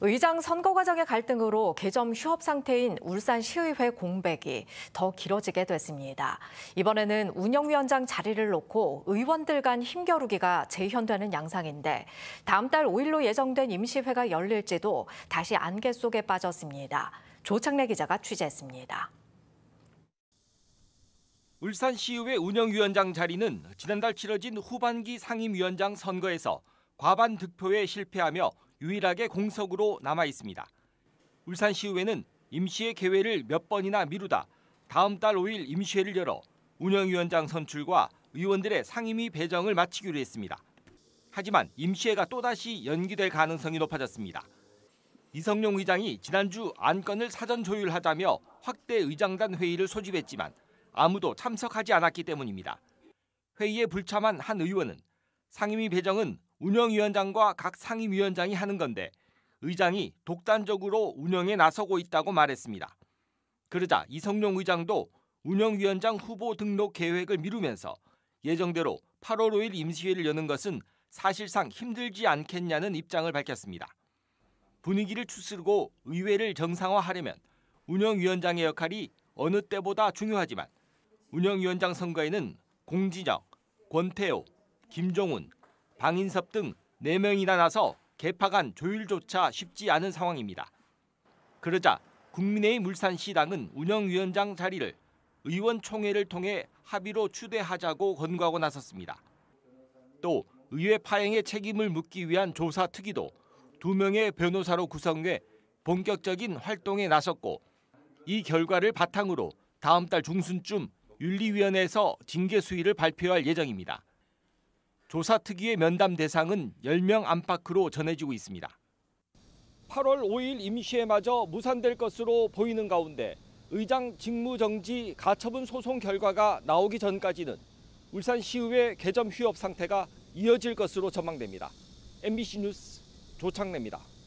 의장 선거 과정의 갈등으로 개점 휴업 상태인 울산시의회 공백이 더 길어지게 됐습니다. 이번에는 운영위원장 자리를 놓고 의원들 간 힘겨루기가 재현되는 양상인데 다음 달 5일로 예정된 임시회가 열릴지도 다시 안개 속에 빠졌습니다. 조창래 기자가 취재했습니다. 울산시의회 운영위원장 자리는 지난달 치러진 후반기 상임위원장 선거에서 과반 득표에 실패하며 유일하게 공석으로 남아 있습니다. 울산시의회는 임시회 개회를 몇 번이나 미루다 다음 달 5일 임시회를 열어 운영위원장 선출과 의원들의 상임위 배정을 마치기로 했습니다. 하지만 임시회가 또다시 연기될 가능성이 높아졌습니다. 이성용 의장이 지난주 안건을 사전 조율하자며 확대 의장단 회의를 소집했지만 아무도 참석하지 않았기 때문입니다. 회의에 불참한 한 의원은 상임위 배정은 운영위원장과 각 상임위원장이 하는 건데 의장이 독단적으로 운영에 나서고 있다고 말했습니다. 그러자 이성룡 의장도 운영위원장 후보 등록 계획을 미루면서 예정대로 8월 5일 임시회를 여는 것은 사실상 힘들지 않겠냐는 입장을 밝혔습니다. 분위기를 추스르고 의회를 정상화하려면 운영위원장의 역할이 어느 때보다 중요하지만 운영위원장 선거에는 공진영, 권태호, 김종훈, 방인섭 등 4명이나 나서 개파 간 조율조차 쉽지 않은 상황입니다. 그러자 국민의힘 울산시당은 운영위원장 자리를 의원총회를 통해 합의로 추대하자고 권고하고 나섰습니다. 또 의회 파행의 책임을 묻기 위한 조사 특위도 두 명의 변호사로 구성돼 본격적인 활동에 나섰고 이 결과를 바탕으로 다음 달 중순쯤 윤리위원회에서 징계 수위를 발표할 예정입니다. 조사 특위의 면담 대상은 10명 안팎으로 전해지고 있습니다. 8월 5일 임시회마저 무산될 것으로 보이는 가운데 의장 직무정지 가처분 소송 결과가 나오기 전까지는 울산시의회 개점 휴업 상태가 이어질 것으로 전망됩니다. MBC 뉴스 조창래입니다.